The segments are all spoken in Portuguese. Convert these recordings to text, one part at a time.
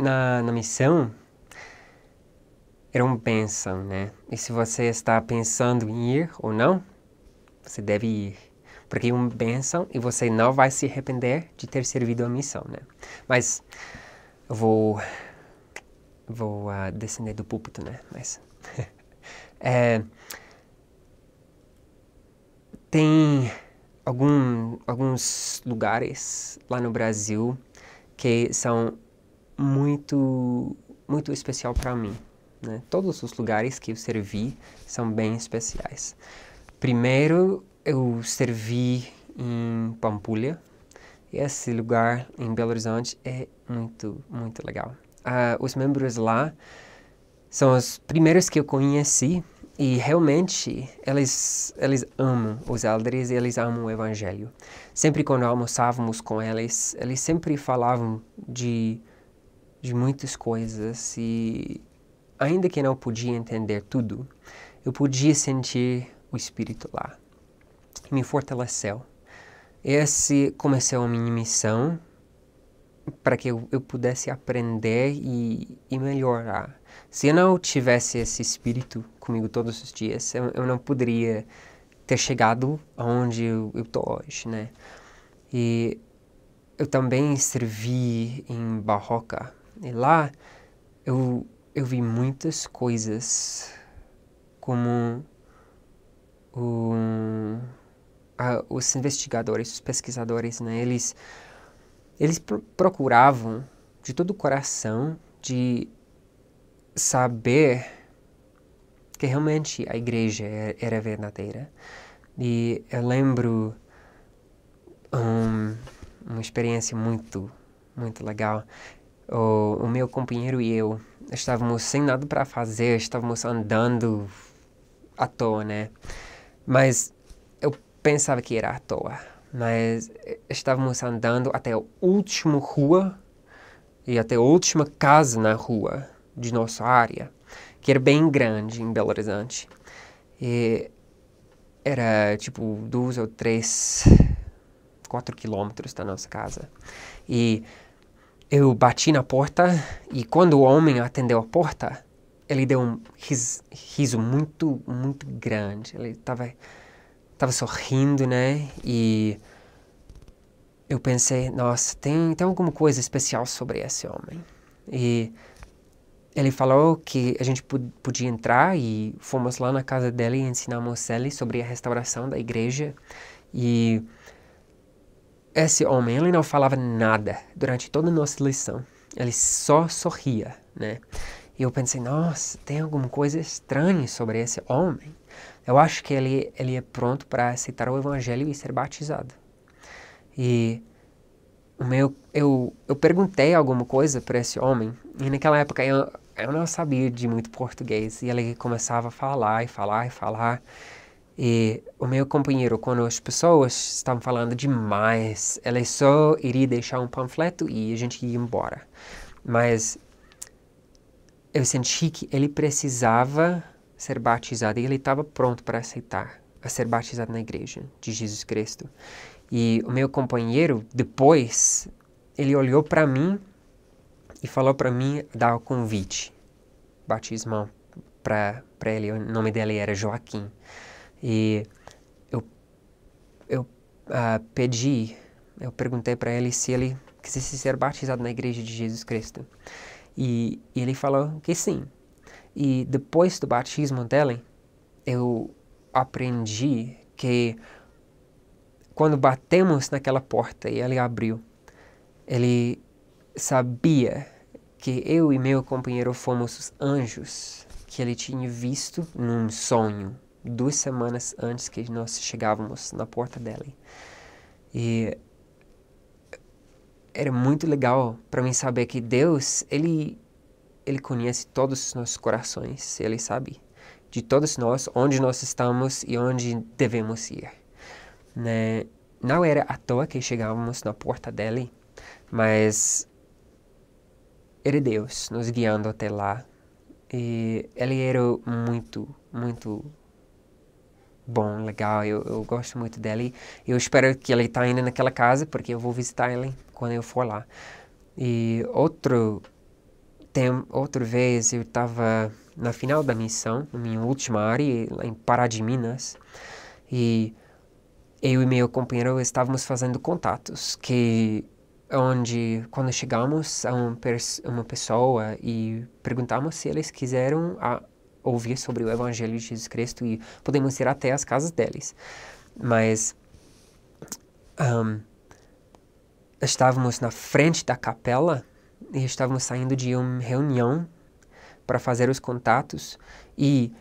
na, na missão eram bênção, né? E se você está pensando em ir ou não, você deve ir. Porque é uma bênção e você não vai se arrepender de ter servido a missão, né? Mas eu vou, vou uh, descender do púlpito, né? Mas... é, tem algum, alguns lugares lá no Brasil que são muito muito especial para mim. Né? Todos os lugares que eu servi são bem especiais. Primeiro, eu servi em Pampulha. Esse lugar em Belo Horizonte é muito, muito legal. Uh, os membros lá são os primeiros que eu conheci e realmente eles, eles amam os elders e eles amam o evangelho. Sempre quando almoçávamos com eles, eles sempre falavam de de muitas coisas e, ainda que não podia entender tudo, eu podia sentir o Espírito lá. me fortaleceu. Esse começou a minha missão para que eu, eu, pudesse aprender e, e, melhorar. Se eu não tivesse esse espírito comigo todos os dias, eu, eu não poderia ter chegado aonde eu estou hoje, né? E eu também servi em Barroca, e lá eu, eu vi muitas coisas, como o, a, os investigadores, os pesquisadores, né, eles, eles procuravam de todo o coração de saber que realmente a igreja é, era verdadeira. E eu lembro um, uma experiência muito, muito legal o, o meu companheiro e eu estávamos sem nada para fazer, estávamos andando à toa, né? Mas eu pensava que era à toa. Mas estávamos andando até a última rua e até a última casa na rua de nossa área, que era bem grande em Belo Horizonte. E era tipo dois ou três, quatro quilômetros da nossa casa. E eu bati na porta e quando o homem atendeu a porta, ele deu um riso, riso muito, muito grande. Ele estava tava sorrindo, né? E eu pensei, nossa, tem, tem alguma coisa especial sobre esse homem. E ele falou que a gente podia entrar e fomos lá na casa dele e ensinamos ele sobre a restauração da igreja. E esse homem, ele não falava nada durante toda a nossa lição. Ele só sorria, né? E eu pensei, nossa, tem alguma coisa estranha sobre esse homem. Eu acho que ele, ele é pronto para aceitar o evangelho e ser batizado. E o meu, eu, eu perguntei alguma coisa para esse homem, e naquela época eu, eu não sabia de muito português, e ele começava a falar e falar e falar. E o meu companheiro, quando as pessoas estavam falando demais, ele só iria deixar um panfleto e a gente ia embora. Mas eu senti que ele precisava ser batizado e ele estava pronto para aceitar a ser batizado na igreja de Jesus Cristo. E o meu companheiro, depois, ele olhou para mim e falou para mim dar o convite batismo, para ele. O nome dele era Joaquim. E eu, eu ah, pedi, eu perguntei para ele se ele quisesse ser batizado na igreja de Jesus Cristo. E, e ele falou que sim. E depois do batismo dele, eu aprendi que quando batemos naquela porta e ele abriu, ele sabia que eu e meu companheiro fomos os anjos que ele tinha visto num sonho duas semanas antes que nós chegávamos na porta dela. E era muito legal para mim saber que Deus, ele ele conhece todos os nossos corações, ele sabe de todos nós onde nós estamos e onde devemos ir. Né? Não era à toa que chegávamos na porta dele, mas era Deus nos guiando até lá. E ele era muito, muito bom, legal. Eu, eu gosto muito dela e eu espero que ela está ainda naquela casa, porque eu vou visitar ela quando eu for lá. E outro tem, outra vez eu estava na final da missão, na minha última área, lá em Pará de Minas, e eu e meu companheiro estávamos fazendo contatos, que é onde quando chegamos a um uma pessoa e perguntamos se eles quiseram a, ouvir sobre o Evangelho de Jesus Cristo e podemos ir até as casas deles. Mas um, estávamos na frente da capela e estávamos saindo de uma reunião para fazer os contatos e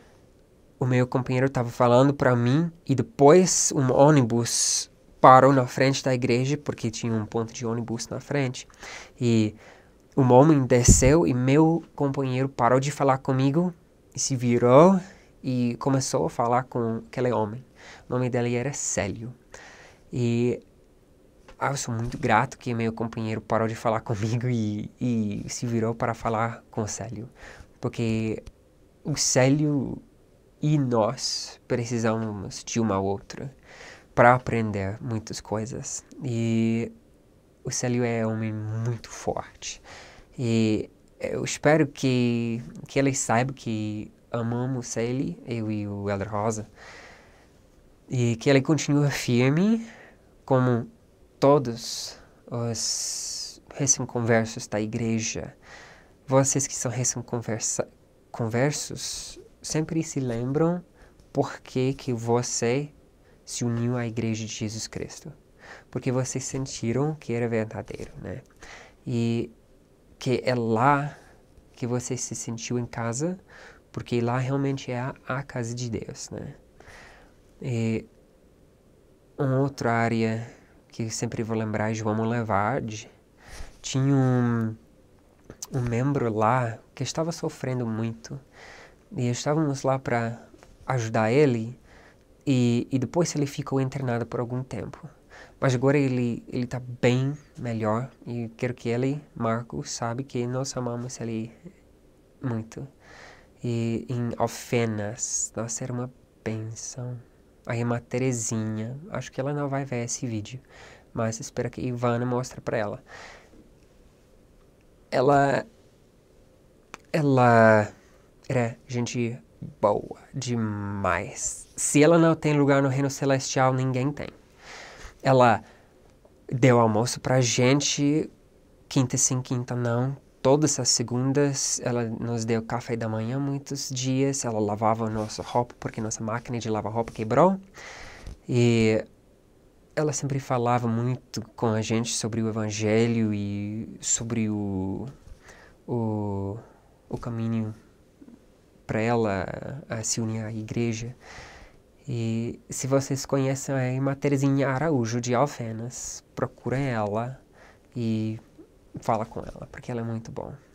o meu companheiro estava falando para mim e depois um ônibus parou na frente da igreja porque tinha um ponto de ônibus na frente e um homem desceu e meu companheiro parou de falar comigo se virou e começou a falar com aquele homem. O nome dele era Célio. E ah, eu sou muito grato que meu companheiro parou de falar comigo e, e se virou para falar com o Célio. Porque o Célio e nós precisamos de uma outra para aprender muitas coisas. E o Célio é um homem muito forte. E eu espero que, que eles saiba que amamos ele, eu e o Elder Rosa, e que ele continue firme, como todos os recém-conversos da igreja. Vocês que são recém-conversos sempre se lembram por que, que você se uniu à igreja de Jesus Cristo. Porque vocês sentiram que era verdadeiro, né? E que é lá que você se sentiu em casa, porque lá realmente é a, a casa de Deus, né? E uma outra área que sempre vou lembrar é João Levade. Tinha um, um membro lá que estava sofrendo muito e estávamos lá para ajudar ele e, e depois ele ficou internado por algum tempo. Mas agora ele ele tá bem melhor e quero que ele, Marco, sabe que nós amamos ele muito. E em Alfenas, nossa, era uma benção. A irmã Terezinha, acho que ela não vai ver esse vídeo, mas espero que Ivana mostre para ela. Ela ela era gente boa demais. Se ela não tem lugar no reino celestial, ninguém tem ela deu almoço a gente, quinta sim, quinta não, todas as segundas ela nos deu café da manhã muitos dias ela lavava nossa roupa porque nossa máquina de lavar roupa quebrou e ela sempre falava muito com a gente sobre o evangelho e sobre o o, o caminho para ela a se unir à igreja e se vocês conhecem é a Terezinha Araújo, de Alfenas, procura ela e fala com ela, porque ela é muito bom.